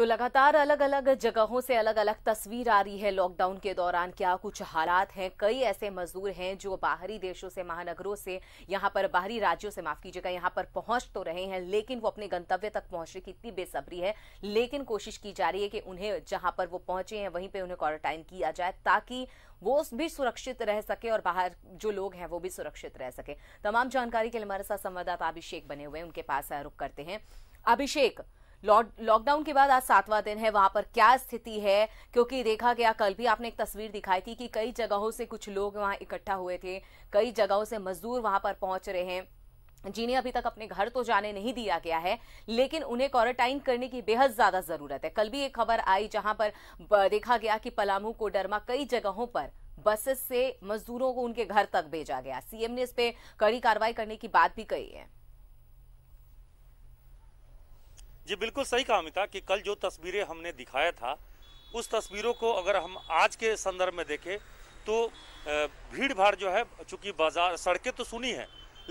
तो लगातार अलग अलग जगहों से अलग अलग तस्वीर आ रही है लॉकडाउन के दौरान क्या कुछ हालात हैं कई ऐसे मजदूर हैं जो बाहरी देशों से महानगरों से यहाँ पर बाहरी राज्यों से माफ कीजिएगा यहाँ पर पहुंच तो रहे हैं लेकिन वो अपने गंतव्य तक पहुंचने की इतनी बेसब्री है लेकिन कोशिश की जा रही है कि उन्हें जहां पर वो पहुंचे हैं वहीं पर उन्हें क्वारंटाइन किया जाए ताकि वो भी सुरक्षित रह सके और बाहर जो लोग हैं वो भी सुरक्षित रह सके तमाम जानकारी के लिए हमारे साथ संवाददाता अभिषेक बने हुए उनके पास रुख करते हैं अभिषेक लॉकडाउन के बाद आज सातवां दिन है वहां पर क्या स्थिति है क्योंकि देखा गया कल भी आपने एक तस्वीर दिखाई थी कि कई जगहों से कुछ लोग वहां इकट्ठा हुए थे कई जगहों से मजदूर वहां पर पहुंच रहे हैं जिन्हें अभी तक अपने घर तो जाने नहीं दिया गया है लेकिन उन्हें क्वारंटाइन करने की बेहद ज्यादा जरूरत है कल भी एक खबर आई जहां पर देखा गया कि पलामू कोडरमा कई जगहों पर बसेस से मजदूरों को उनके घर तक भेजा गया सीएम ने इस पे कड़ी कार्रवाई करने की बात भी कही है जी बिल्कुल सही कहा अमिता कि कल जो तस्वीरें हमने दिखाया था उस तस्वीरों को अगर हम आज के संदर्भ में देखें तो भीड़ भाड़ जो है चूँकि बाजार सड़कें तो सुनी हैं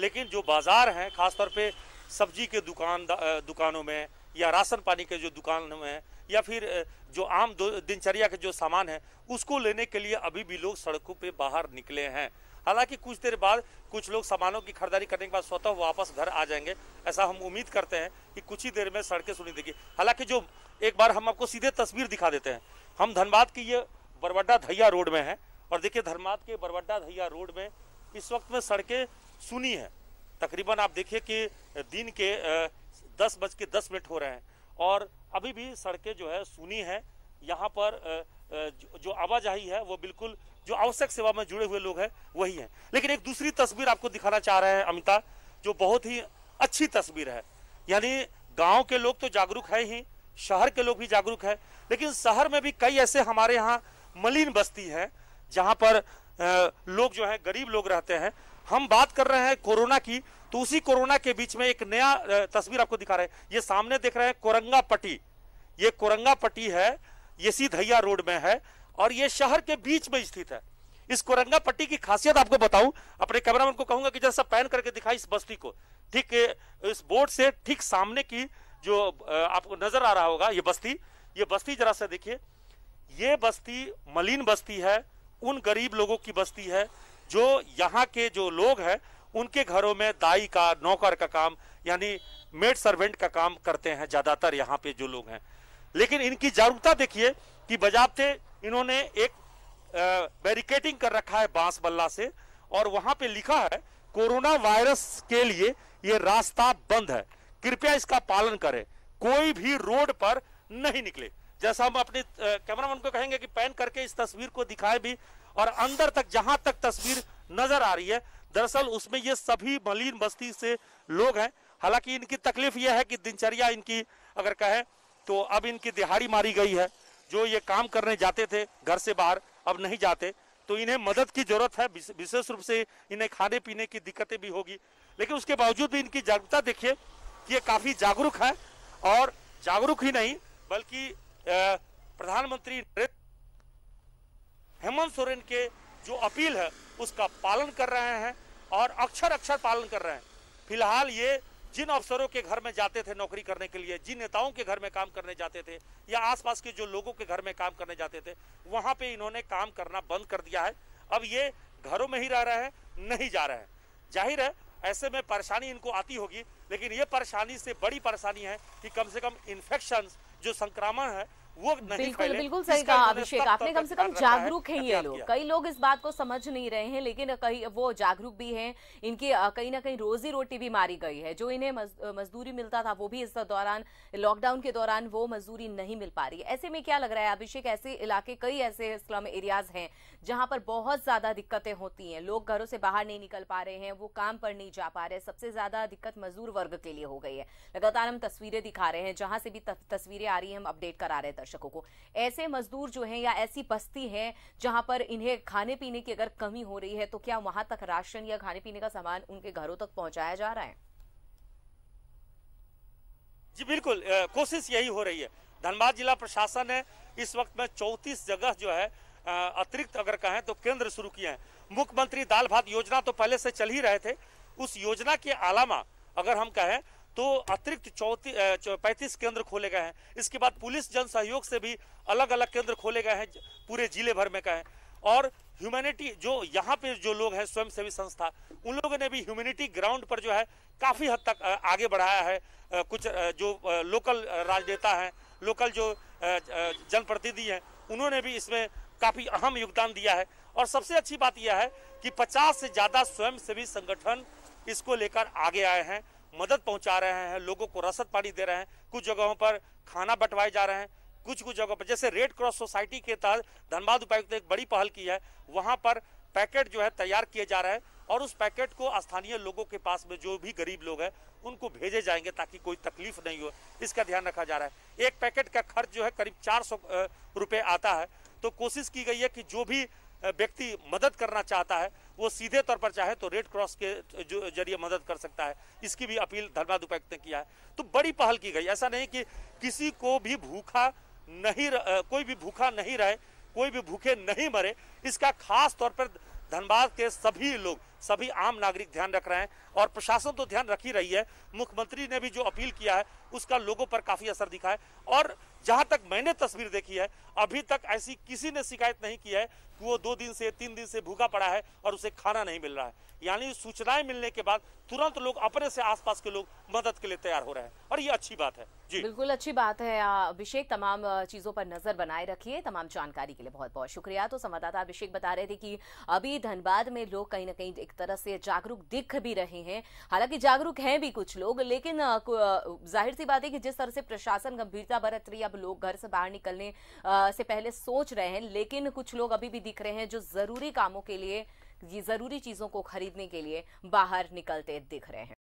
लेकिन जो बाज़ार हैं खासतौर पे सब्जी के दुकान दुकानों में या राशन पानी के जो दुकान में या फिर जो आम दिनचर्या के जो सामान है उसको लेने के लिए अभी भी लोग सड़कों पर बाहर निकले हैं हालांकि कुछ देर बाद कुछ लोग सामानों की खरीदारी करने के बाद स्वतः वापस घर आ जाएंगे ऐसा हम उम्मीद करते हैं कि कुछ ही देर में सड़कें सुनी देगी हालांकि जो एक बार हम आपको सीधे तस्वीर दिखा देते हैं हम धनबाद के ये बरवड्डा धैया रोड में है और देखिए धनबाद के बरवड्डा धैया रोड में इस वक्त में सड़कें सुनी हैं तकरीबन आप देखिए कि दिन के दस बज के दस मिनट हो रहे हैं और अभी भी सड़कें जो है सुनी हैं यहाँ पर जो आवाजाही है वो बिल्कुल जो आवश्यक सेवा में जुड़े हुए लोग हैं वही हैं लेकिन एक दूसरी तस्वीर आपको दिखाना चाह रहे हैं अमिता जो बहुत ही अच्छी तस्वीर है यानी गांव के लोग तो जागरूक है ही शहर के लोग भी जागरूक है लेकिन शहर में भी कई ऐसे हमारे यहाँ मलिन बस्ती हैं जहाँ पर लोग जो है गरीब लोग रहते हैं हम बात कर रहे हैं कोरोना की तो उसी कोरोना के बीच में एक नया तस्वीर आपको दिखा रहे हैं ये सामने देख रहे हैं कोरंगा पट्टी ये कोरंगा पट्टी है ये सीधैया रोड में है और ये शहर के बीच में स्थित है इस कोरंगा पट्टी की खासियत आपको बताऊं अपने कैमरामैन को कहूंगा कि जैसा पैन करके दिखाई इस बस्ती को ठीक इस बोर्ड से ठीक सामने की जो आपको नजर आ रहा होगा ये बस्ती ये बस्ती जरा सा देखिए ये बस्ती मलिन बस्ती है उन गरीब लोगों की बस्ती है जो यहाँ के जो लोग हैं उनके घरों में दाई का नौकर का काम यानी मेड सर्वेंट का काम करते हैं ज़्यादातर यहाँ पे जो लोग हैं लेकिन इनकी जागरूकता देखिए कि बजाबते इन्होंने एक बैरिकेटिंग कर रखा है बांस बल्ला से और वहां पे लिखा है कोरोना वायरस के लिए ये रास्ता बंद है कृपया इसका पालन करें कोई भी रोड पर नहीं निकले जैसा हम अपने कैमरामैन को कहेंगे कि पैन करके इस तस्वीर को दिखाए भी और अंदर तक जहां तक तस्वीर नजर आ रही है दरअसल उसमें ये सभी मलिन बस्ती से लोग हैं हालांकि इनकी तकलीफ यह है कि दिनचर्या इनकी अगर कहें तो अब इनकी दिहाड़ी मारी गई है जो ये काम करने जाते थे घर से बाहर अब नहीं जाते तो इन्हें मदद की जरूरत है विशेष रूप से इन्हें खाने पीने की दिक्कतें भी होगी लेकिन उसके बावजूद भी इनकी जागरूकता देखिए कि ये काफ़ी जागरूक है और जागरूक ही नहीं बल्कि प्रधानमंत्री हेमंत सोरेन के जो अपील है उसका पालन कर रहे हैं और अक्षर अक्षर पालन कर रहे हैं फिलहाल ये जिन अफसरों के घर में जाते थे नौकरी करने के लिए जिन नेताओं के घर में काम करने जाते थे या आसपास के जो लोगों के घर में काम करने जाते थे वहाँ पे इन्होंने काम करना बंद कर दिया है अब ये घरों में ही रह रहे हैं नहीं जा रहे हैं जाहिर है ऐसे में परेशानी इनको आती होगी लेकिन ये परेशानी से बड़ी परेशानी है कि कम से कम इन्फेक्शन जो संक्रमण है वो नहीं बिल्कुल बिल्कुल सही कहा अभिषेक आपने कम से कम जागरूक है ये लोग कई लोग इस बात को समझ नहीं रहे हैं लेकिन कई वो जागरूक भी हैं इनकी कहीं ना कहीं रोजी रोटी भी मारी गई है जो इन्हें मजदूरी मिलता था वो भी इस दौरान लॉकडाउन के दौरान वो मजदूरी नहीं मिल पा रही ऐसे में क्या लग रहा है अभिषेक ऐसे इलाके कई ऐसे स्लम एरियाज हैं जहां पर बहुत ज्यादा दिक्कतें होती हैं लोग घरों से बाहर नहीं निकल पा रहे हैं वो काम पर नहीं जा पा रहे सबसे ज्यादा दिक्कत मजदूर वर्ग के लिए हो गई है लगातार हम तस्वीरें दिखा रहे हैं जहां से भी तस्वीरें आ रही है हम अपडेट करा रहे हैं दर्शकों को ऐसे मजदूर जो हैं या ऐसी बस्ती है जहां पर इन्हें खाने पीने की अगर कमी हो रही है तो क्या वहां तक राशन या खाने पीने का सामान उनके घरों तक पहुंचाया जा रहा है जी बिल्कुल कोशिश यही हो रही है धनबाद जिला प्रशासन ने इस वक्त में चौतीस जगह जो है अतिरिक्त अगर कहें तो केंद्र शुरू किए हैं मुख्यमंत्री दाल भात योजना तो पहले से चल ही रहे थे उस योजना के अलावा अगर हम कहें तो अतिरिक्त चौतीस पैंतीस केंद्र खोले गए हैं इसके बाद पुलिस जन सहयोग से भी अलग अलग केंद्र खोले गए हैं पूरे जिले भर में का है और ह्यूमैनिटी जो यहाँ पे जो लोग हैं स्वयंसेवी संस्था उन लोगों ने भी ह्यूमैनिटी ग्राउंड पर जो है काफ़ी हद तक आगे बढ़ाया है कुछ जो लोकल राजनेता हैं लोकल जो जनप्रतिनिधि हैं उन्होंने भी इसमें काफ़ी अहम योगदान दिया है और सबसे अच्छी बात यह है कि 50 से ज़्यादा स्वयंसेवी संगठन इसको लेकर आगे आए हैं मदद पहुंचा रहे हैं लोगों को रसद पानी दे रहे हैं कुछ जगहों पर खाना बंटवाए जा रहे हैं कुछ कुछ जगहों पर जैसे रेड क्रॉस सोसाइटी के तहत धनबाद उपायुक्त ने एक बड़ी पहल की है वहाँ पर पैकेट जो है तैयार किए जा रहे हैं और उस पैकेट को स्थानीय लोगों के पास में जो भी गरीब लोग हैं उनको भेजे जाएंगे ताकि कोई तकलीफ नहीं हो इसका ध्यान रखा जा रहा है एक पैकेट का खर्च जो है करीब चार सौ आता है तो कोशिश की गई है कि जो भी व्यक्ति मदद करना चाहता है वो सीधे तौर पर चाहे तो रेड क्रॉस के जो जरिए मदद कर सकता है इसकी भी अपील धनबाद उपायुक्त ने किया है तो बड़ी पहल की गई ऐसा नहीं कि किसी को भी भूखा नहीं कोई भी भूखा नहीं रहे कोई भी भूखे नहीं मरे इसका खास तौर पर धनबाद के सभी लोग सभी आम नागरिक ध्यान रख रहे हैं और प्रशासन तो ध्यान रख ही रही है मुख्यमंत्री ने भी जो अपील किया है उसका लोगों पर काफ़ी असर दिखा है और जहां तक मैंने तस्वीर देखी है अभी तक ऐसी किसी ने शिकायत नहीं की है कि वो दो दिन से तीन दिन से भूखा पड़ा है और उसे खाना नहीं मिल रहा है यानी सूचनाएं मिलने के बाद तुरंत लोग अपने से आसपास के लोग मदद के लिए तैयार हो रहे हैं और ये अच्छी बात है जी बिल्कुल अच्छी बात है अभिषेक तमाम चीजों पर नजर बनाए रखिए तमाम जानकारी के लिए बहुत बहुत शुक्रिया तो संवाददाता अभिषेक बता रहे थे कि अभी धनबाद में लोग कहीं ना कहीं एक तरह से जागरूक दिख भी रहे हैं हालांकि जागरूक हैं भी कुछ लोग लेकिन जाहिर सी बात है कि जिस तरह से प्रशासन गंभीरता बरत रही है अब लोग घर से बाहर निकलने से पहले सोच रहे हैं लेकिन कुछ लोग अभी भी दिख रहे हैं जो जरूरी कामों के लिए ये जरूरी चीजों को खरीदने के लिए बाहर निकलते दिख रहे हैं